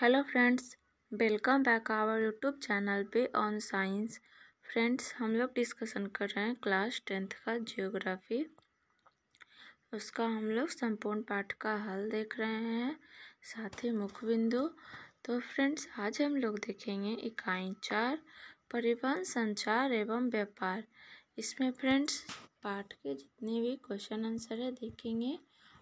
hello friends welcome back our YouTube channel पे on science friends हम लोग discussion कर रहे हैं क्लास टेंथ का जियोग्राफी उसका हम लोग संपूर्ण पाठ का हल देख रहे हैं साथ ही मुख्य बिंदु तो फ्रेंड्स आज हम लोग देखेंगे इकाई चार परिवहन संचार एवं व्यापार इसमें फ्रेंड्स पाठ के जितने भी क्वेश्चन आंसर है देखेंगे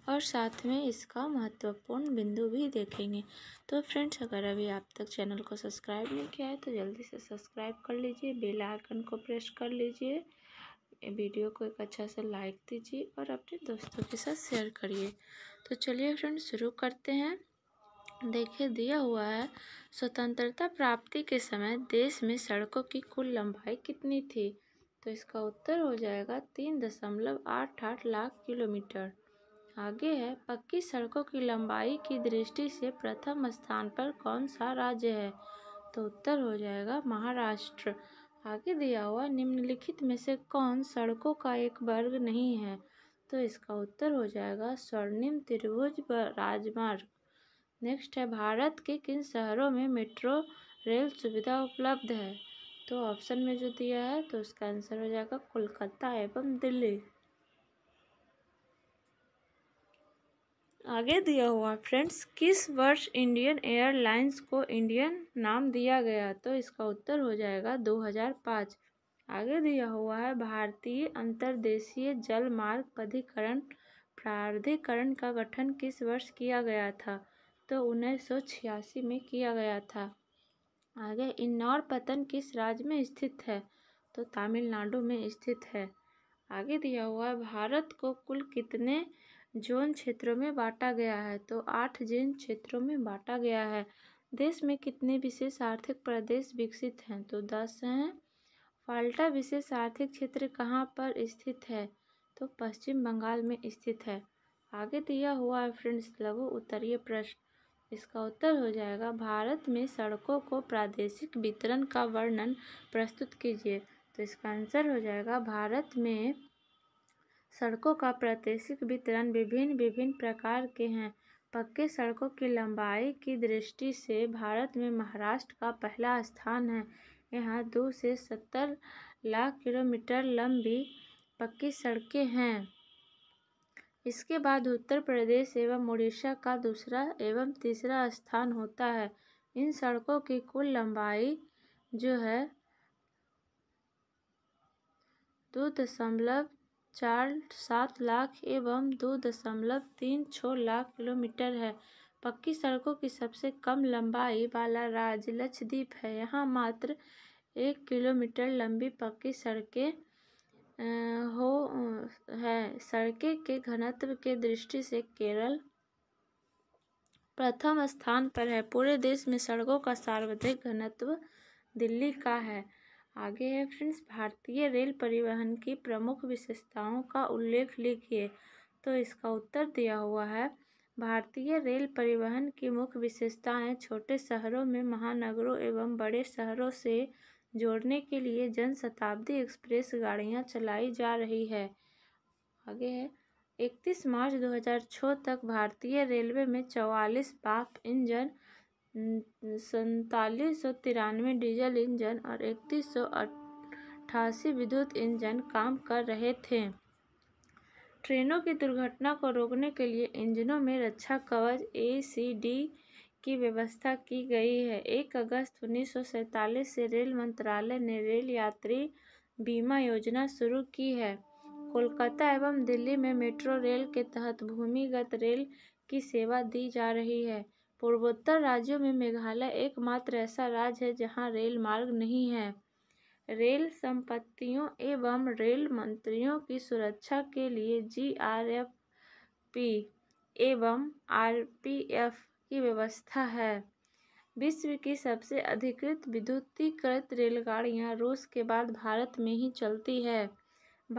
और साथ में इसका महत्वपूर्ण बिंदु भी देखेंगे तो फ्रेंड्स अगर अभी आप तक चैनल को सब्सक्राइब नहीं किया है तो जल्दी से सब्सक्राइब कर लीजिए बेल आइकन को प्रेस कर लीजिए वीडियो को एक अच्छा सा लाइक दीजिए और अपने दोस्तों के साथ शेयर करिए तो चलिए फ्रेंड्स शुरू करते हैं देखिए दिया हुआ है स्वतंत्रता प्राप्ति के समय देश में सड़कों की कुल लंबाई कितनी थी तो इसका उत्तर हो जाएगा तीन दशमलव आठ आठ लाख किलोमीटर आगे है पक्की सड़कों की लंबाई की दृष्टि से प्रथम स्थान पर कौन सा राज्य है तो उत्तर हो जाएगा महाराष्ट्र आगे दिया हुआ निम्नलिखित में से कौन सड़कों का एक वर्ग नहीं है तो इसका उत्तर हो जाएगा स्वर्णिम त्रिभुज राजमार्ग नेक्स्ट है भारत के किन शहरों में मेट्रो रेल सुविधा उपलब्ध है तो ऑप्शन में जो दिया है तो उसका आंसर हो जाएगा कोलकाता एवं दिल्ली आगे दिया हुआ फ्रेंड्स किस वर्ष इंडियन एयरलाइंस को इंडियन नाम दिया गया तो इसका उत्तर हो जाएगा 2005 आगे दिया हुआ है भारतीय अंतर्देशीय जल मार्ग प्राधिकरण प्राधिकरण का गठन किस वर्ष किया गया था तो उन्नीस में किया गया था आगे इन्नौर पतन किस राज्य में स्थित है तो तमिलनाडु में स्थित है आगे दिया हुआ है भारत को कुल कितने जोन क्षेत्रों में बांटा गया है तो आठ जिन क्षेत्रों में बांटा गया है देश में कितने विशेष आर्थिक प्रदेश विकसित हैं तो दस हैं फाल्टा विशेष आर्थिक क्षेत्र कहाँ पर स्थित है तो पश्चिम बंगाल में स्थित है आगे दिया हुआ है फ्रेंड्स लघु उत्तरीय प्रश्न इसका उत्तर हो जाएगा भारत में सड़कों को प्रादेशिक वितरण का वर्णन प्रस्तुत कीजिए तो इसका आंसर हो जाएगा भारत में सड़कों का प्रादेशिक वितरण विभिन्न विभिन्न प्रकार के हैं पक्के सड़कों की लंबाई की दृष्टि से भारत में महाराष्ट्र का पहला स्थान है यहाँ दो से सत्तर लाख किलोमीटर लंबी पक्की सड़कें हैं इसके बाद उत्तर प्रदेश एवं उड़ीसा का दूसरा एवं तीसरा स्थान होता है इन सड़कों की कुल लंबाई जो है दो दशमलव चार सात लाख एवं दो दशमलव तीन छः लाख किलोमीटर है पक्की सड़कों की सबसे कम लंबाई वाला राज्य लक्षद्वीप है यहाँ मात्र एक किलोमीटर लंबी पक्की सड़कें हो है सड़कें के घनत्व के दृष्टि से केरल प्रथम स्थान पर है पूरे देश में सड़कों का सार्वधिक घनत्व दिल्ली का है आगे है फ्रेंड्स भारतीय रेल परिवहन की प्रमुख विशेषताओं का उल्लेख लिखिए तो इसका उत्तर दिया हुआ है भारतीय रेल परिवहन की मुख्य विशेषताएं छोटे शहरों में महानगरों एवं बड़े शहरों से जोड़ने के लिए जन शताब्दी एक्सप्रेस गाड़ियां चलाई जा रही है आगे है इकतीस मार्च 2006 तक भारतीय रेलवे में चौवालीस पाप इंजन सैतालीस सौ तिरानवे डीजल इंजन और इकतीस सौ अट्ठासी विद्युत इंजन काम कर रहे थे ट्रेनों की दुर्घटना को रोकने के लिए इंजनों में रक्षा कवच ए सी डी की व्यवस्था की गई है एक अगस्त उन्नीस से रेल मंत्रालय ने रेल यात्री बीमा योजना शुरू की है कोलकाता एवं दिल्ली में मेट्रो रेल के तहत भूमिगत रेल की सेवा दी जा रही है पूर्वोत्तर राज्यों में मेघालय एकमात्र ऐसा राज्य है जहां रेल मार्ग नहीं है रेल संपत्तियों एवं रेल मंत्रियों की सुरक्षा के लिए जी आर एफ पी एवं आर पी एफ की व्यवस्था है विश्व की सबसे अधिकृत विद्युतीकृत रेलगाड़ियां रूस के बाद भारत में ही चलती है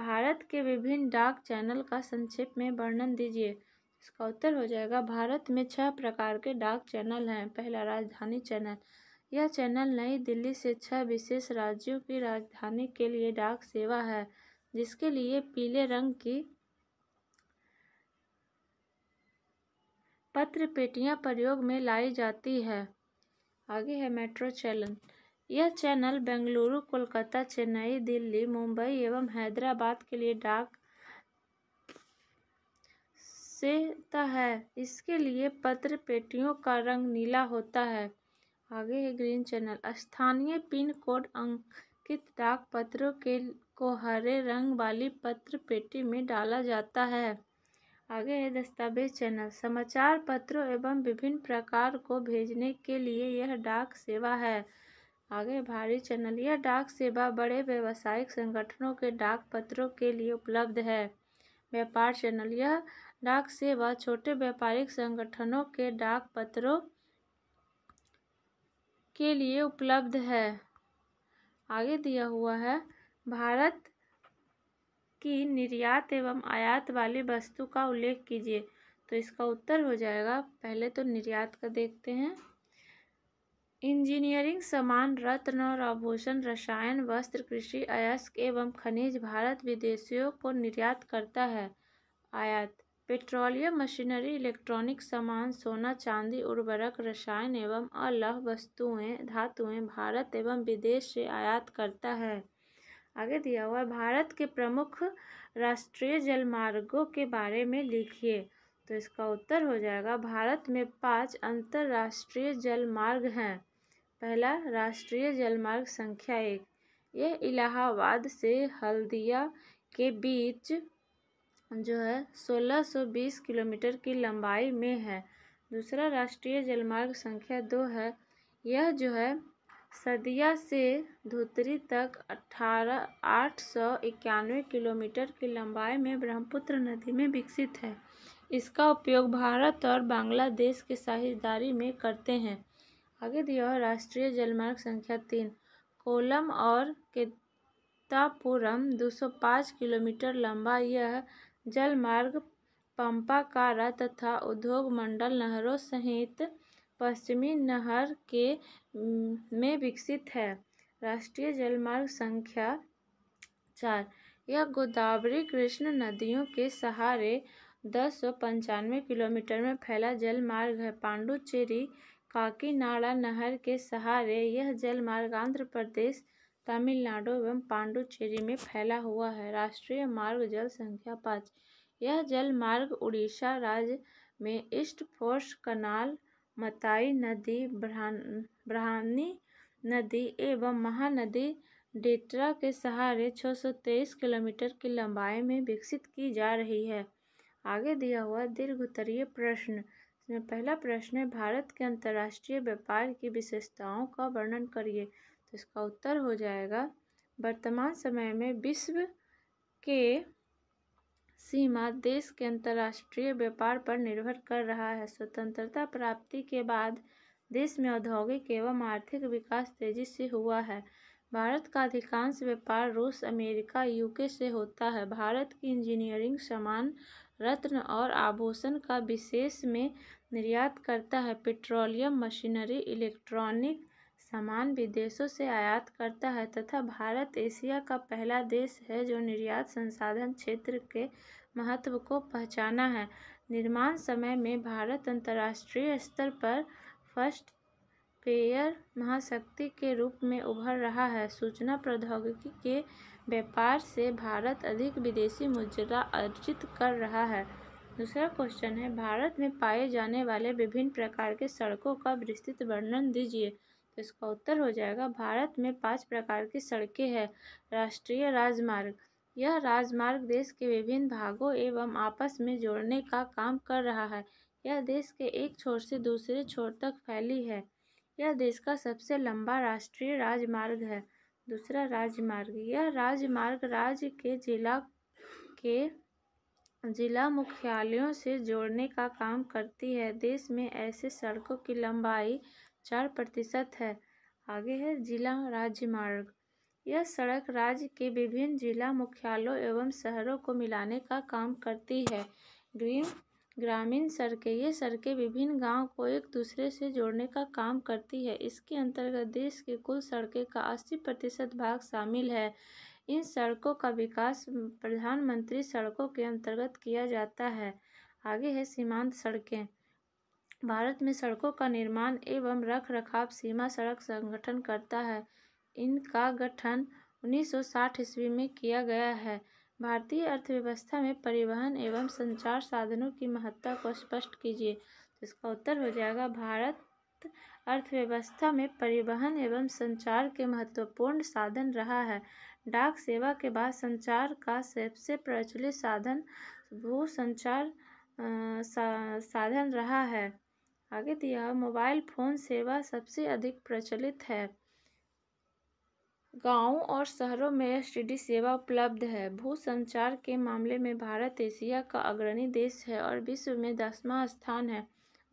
भारत के विभिन्न डाक चैनल का संक्षेप में वर्णन दीजिए इसका उत्तर हो जाएगा भारत में छः प्रकार के डाक चैनल हैं पहला राजधानी चैनल यह चैनल नई दिल्ली से छः विशेष राज्यों की राजधानी के लिए डाक सेवा है जिसके लिए पीले रंग की पत्र पेटियाँ प्रयोग में लाई जाती है आगे है मेट्रो चैनल यह चैनल बेंगलुरु कोलकाता चेन्नई दिल्ली मुंबई एवं हैदराबाद के लिए डाक विशेषता है इसके लिए पत्र पेटियों का रंग नीला होता है आगे है ग्रीन चैनल स्थानीय पिन कोड अंकित डाक पत्रों के को हरे रंग वाली पत्र पेटी में डाला जाता है आगे है दस्तावेज चैनल समाचार पत्रों एवं विभिन्न प्रकार को भेजने के लिए यह डाक सेवा है आगे भारी चैनल यह डाक सेवा बड़े व्यावसायिक संगठनों के डाक पत्रों के लिए उपलब्ध है व्यापार चैनल यह डाक सेवा छोटे व्यापारिक संगठनों के डाक पत्रों के लिए उपलब्ध है आगे दिया हुआ है भारत की निर्यात एवं आयात वाली वस्तु का उल्लेख कीजिए तो इसका उत्तर हो जाएगा पहले तो निर्यात का देखते हैं इंजीनियरिंग सामान रत्न और आभूषण रसायन वस्त्र कृषि अयस्क एवं खनिज भारत विदेशियों को निर्यात करता है आयात पेट्रोलियम मशीनरी इलेक्ट्रॉनिक सामान सोना चांदी उर्वरक रसायन एवं अलह वस्तुएं धातुएं भारत एवं विदेश से आयात करता है आगे दिया हुआ भारत के प्रमुख राष्ट्रीय जलमार्गों के बारे में लिखिए तो इसका उत्तर हो जाएगा भारत में पांच अंतर्राष्ट्रीय जलमार्ग हैं पहला राष्ट्रीय जलमार्ग संख्या एक यह इलाहाबाद से हल्दिया के बीच जो है 1620 किलोमीटर की लंबाई में है दूसरा राष्ट्रीय जलमार्ग संख्या दो है यह जो है सदिया से धोत्री तक अठारह आठ सौ इक्यानवे किलोमीटर की लंबाई में ब्रह्मपुत्र नदी में विकसित है इसका उपयोग भारत और बांग्लादेश के साझेदारी में करते हैं आगे दिया है राष्ट्रीय जलमार्ग संख्या तीन कोलम और दो सौ 205 किलोमीटर लंबा यह जलमार्ग, पंपाकारा तथा उद्योग मंडल नहरों सहित पश्चिमी नहर के में विकसित है राष्ट्रीय जलमार्ग संख्या चार यह गोदावरी कृष्ण नदियों के सहारे दस सौ पंचानवे किलोमीटर में फैला जलमार्ग है पांडुचेरी काकीनाड़ा नहर के सहारे यह जलमार्ग आंध्र प्रदेश तमिलनाडु एवं पाण्डुचेरी में फैला हुआ है राष्ट्रीय मार्ग जल संख्या पाँच यह जल मार्ग उड़ीसा राज्य में ईस्ट फोर्स कनाल मताई नदी ब्राह्मी नदी एवं महानदी डेटरा के सहारे 623 किलोमीटर की लंबाई में विकसित की जा रही है आगे दिया हुआ दीर्घ उत्तरीय प्रश्न इसमें पहला प्रश्न है भारत के अंतर्राष्ट्रीय व्यापार की विशेषताओं का वर्णन करिए तो इसका उत्तर हो जाएगा वर्तमान समय में विश्व के सीमा देश के अंतर्राष्ट्रीय व्यापार पर निर्भर कर रहा है स्वतंत्रता प्राप्ति के बाद देश में औद्योगिक एवं आर्थिक विकास तेजी से हुआ है भारत का अधिकांश व्यापार रूस अमेरिका यूके से होता है भारत की इंजीनियरिंग सामान रत्न और आभूषण का विशेष में निर्यात करता है पेट्रोलियम मशीनरी इलेक्ट्रॉनिक सामान विदेशों से आयात करता है तथा भारत एशिया का पहला देश है जो निर्यात संसाधन क्षेत्र के महत्व को पहचाना है निर्माण समय में भारत अंतर्राष्ट्रीय स्तर पर फर्स्ट पेयर महाशक्ति के रूप में उभर रहा है सूचना प्रौद्योगिकी के व्यापार से भारत अधिक विदेशी मुद्रा अर्जित कर रहा है दूसरा क्वेश्चन है भारत में पाए जाने वाले विभिन्न प्रकार के सड़कों का विस्तृत वर्णन दीजिए इसका उत्तर हो जाएगा भारत में पांच प्रकार की सड़कें हैं राष्ट्रीय राजमार्ग यह राजमार्ग देश के विभिन्न भागों एवं आपस में जोड़ने का काम कर रहा है यह देश के एक छोर से दूसरे छोर तक फैली है यह देश का सबसे लंबा राष्ट्रीय राजमार्ग है दूसरा राजमार्ग यह राजमार्ग राज्य के जिला के जिला मुख्यालयों से जोड़ने का काम करती है देश में ऐसे सड़कों की लंबाई चार प्रतिशत है आगे है जिला राज्य मार्ग यह सड़क राज्य के विभिन्न जिला मुख्यालयों एवं शहरों को मिलाने का काम करती है ग्रीन ग्रामीण सड़कें ये सड़कें विभिन्न गांव को एक दूसरे से जोड़ने का काम करती है इसके अंतर्गत देश के कुल सड़कें का अस्सी प्रतिशत भाग शामिल है इन सड़कों का विकास प्रधानमंत्री सड़कों के अंतर्गत किया जाता है आगे है सीमांत सड़कें भारत में सड़कों का निर्माण एवं रख रखाव सीमा सड़क संगठन करता है इनका गठन 1960 ईस्वी में किया गया है भारतीय अर्थव्यवस्था में परिवहन एवं संचार साधनों की महत्ता को स्पष्ट कीजिए इसका उत्तर हो जाएगा भारत अर्थव्यवस्था में परिवहन एवं संचार के महत्वपूर्ण साधन रहा है डाक सेवा के बाद संचार का सबसे प्रचलित साधन भू संचार सा, साधन रहा है आगे दिया मोबाइल फ़ोन सेवा सबसे अधिक प्रचलित है गाँव और शहरों में एस सेवा उपलब्ध है भू संचार के मामले में भारत एशिया का अग्रणी देश है और विश्व में दसवां स्थान है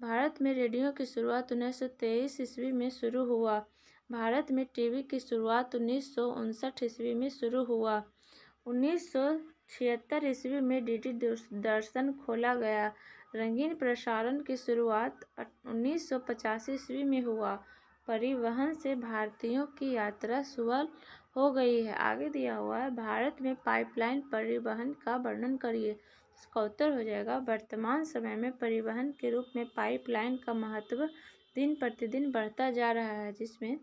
भारत में रेडियो की शुरुआत उन्नीस सौ तेईस ईस्वी में शुरू हुआ भारत में टीवी की शुरुआत उन्नीस सौ उनसठ ईस्वी में शुरू हुआ उन्नीस सौ छिहत्तर ईस्वी में डीडी दूरदर्शन खोला गया रंगीन प्रसारण की शुरुआत उन्नीस सौ पचासी ईस्वी में हुआ परिवहन से भारतीयों की यात्रा सुगम हो गई है आगे दिया हुआ है भारत में पाइपलाइन परिवहन का वर्णन करिए उत्तर हो जाएगा वर्तमान समय में परिवहन के रूप में पाइपलाइन का महत्व दिन प्रतिदिन बढ़ता जा रहा है जिसमें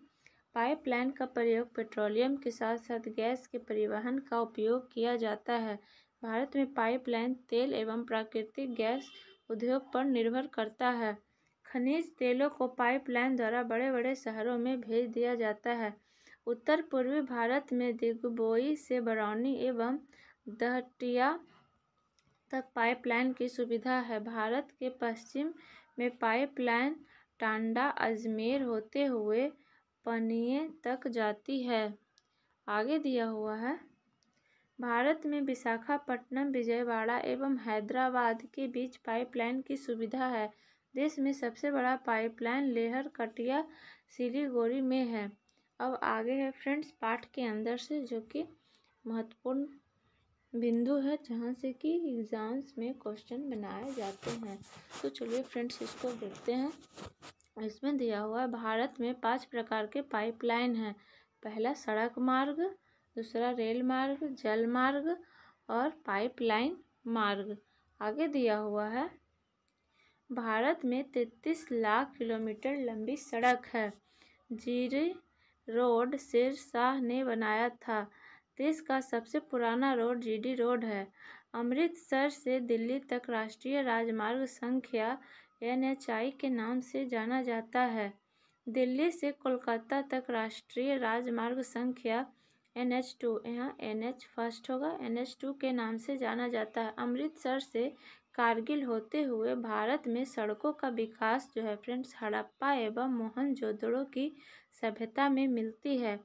पाइपलाइन का प्रयोग पेट्रोलियम के साथ साथ गैस के परिवहन का उपयोग किया जाता है भारत में पाइपलाइन तेल एवं प्राकृतिक गैस उद्योग पर निर्भर करता है खनिज तेलों को पाइपलाइन द्वारा बड़े बड़े शहरों में भेज दिया जाता है उत्तर पूर्वी भारत में दिग्बोई से बरौनी एवं दहटिया तक पाइपलाइन की सुविधा है भारत के पश्चिम में पाइपलाइन टांडा अजमेर होते हुए पनिए तक जाती है आगे दिया हुआ है भारत में विशाखापट्टनम, विजयवाड़ा एवं हैदराबाद के बीच पाइपलाइन की सुविधा है देश में सबसे बड़ा पाइपलाइन लेहर कटिया सिलीगोरी में है अब आगे है फ्रेंड्स पाठ के अंदर से जो कि महत्वपूर्ण बिंदु है जहाँ से कि एग्ज़ाम्स में क्वेश्चन बनाए जाते हैं तो चलिए फ्रेंड्स इसको देखते हैं इसमें दिया हुआ है भारत में पांच प्रकार के पाइपलाइन हैं पहला सड़क मार्ग दूसरा रेल मार्ग जल मार्ग और पाइपलाइन मार्ग आगे दिया हुआ है भारत में तैतीस लाख किलोमीटर लंबी सड़क है जीरी रोड शेर शाह ने बनाया था देश का सबसे पुराना रोड जीडी रोड है अमृतसर से दिल्ली तक राष्ट्रीय राजमार्ग संख्या एन के नाम से जाना जाता है दिल्ली से कोलकाता तक राष्ट्रीय राजमार्ग संख्या एन एच टू यहाँ एन एच फर्स्ट होगा एन एच टू के नाम से जाना जाता है अमृतसर से कारगिल होते हुए भारत में सड़कों का विकास जो है फ्रेंड्स हड़प्पा एवं मोहनजोदड़ो की सभ्यता में मिलती है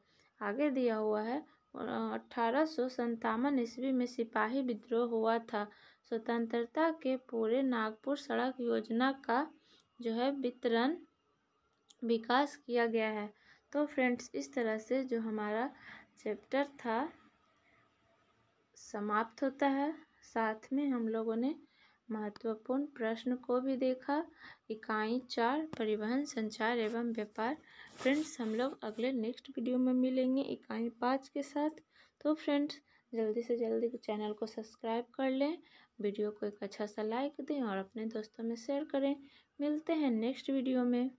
आगे दिया हुआ है अट्ठारह सौ संतावन ईस्वी में सिपाही विद्रोह हुआ था स्वतंत्रता के पूरे नागपुर सड़क योजना का जो है वितरण विकास किया गया है तो फ्रेंड्स इस तरह से जो हमारा चैप्टर था समाप्त होता है साथ में हम लोगों ने महत्वपूर्ण प्रश्न को भी देखा इकाई चार परिवहन संचार एवं व्यापार फ्रेंड्स हम लोग अगले नेक्स्ट वीडियो में मिलेंगे इकाई पाँच के साथ तो फ्रेंड्स जल्दी से जल्दी चैनल को सब्सक्राइब कर लें वीडियो को एक अच्छा सा लाइक दें और अपने दोस्तों में शेयर करें मिलते हैं नेक्स्ट वीडियो में